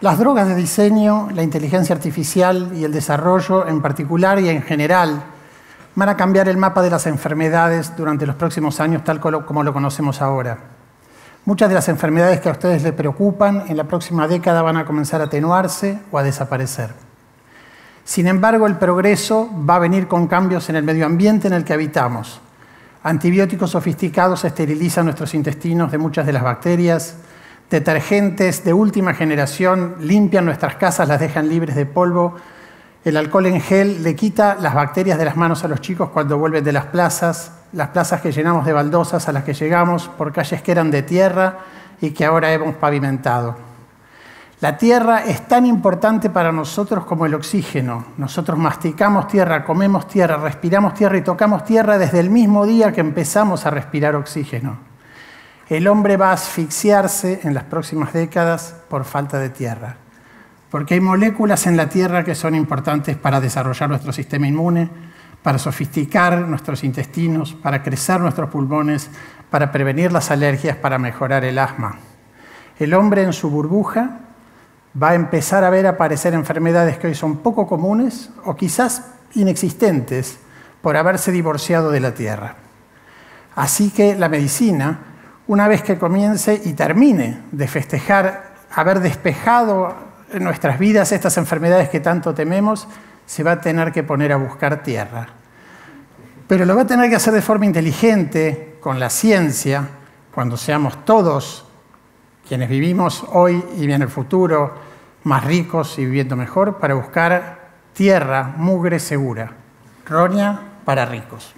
Las drogas de diseño, la inteligencia artificial y el desarrollo en particular y en general van a cambiar el mapa de las enfermedades durante los próximos años tal como lo conocemos ahora. Muchas de las enfermedades que a ustedes les preocupan en la próxima década van a comenzar a atenuarse o a desaparecer. Sin embargo, el progreso va a venir con cambios en el medio ambiente en el que habitamos. Antibióticos sofisticados esterilizan nuestros intestinos de muchas de las bacterias, detergentes de última generación limpian nuestras casas, las dejan libres de polvo. El alcohol en gel le quita las bacterias de las manos a los chicos cuando vuelven de las plazas, las plazas que llenamos de baldosas a las que llegamos por calles que eran de tierra y que ahora hemos pavimentado. La tierra es tan importante para nosotros como el oxígeno. Nosotros masticamos tierra, comemos tierra, respiramos tierra y tocamos tierra desde el mismo día que empezamos a respirar oxígeno el hombre va a asfixiarse en las próximas décadas por falta de tierra, porque hay moléculas en la tierra que son importantes para desarrollar nuestro sistema inmune, para sofisticar nuestros intestinos, para crecer nuestros pulmones, para prevenir las alergias, para mejorar el asma. El hombre en su burbuja va a empezar a ver aparecer enfermedades que hoy son poco comunes o quizás inexistentes por haberse divorciado de la tierra. Así que la medicina una vez que comience y termine de festejar haber despejado en nuestras vidas estas enfermedades que tanto tememos, se va a tener que poner a buscar tierra. Pero lo va a tener que hacer de forma inteligente, con la ciencia, cuando seamos todos quienes vivimos hoy y en el futuro más ricos y viviendo mejor, para buscar tierra, mugre segura, roña para ricos.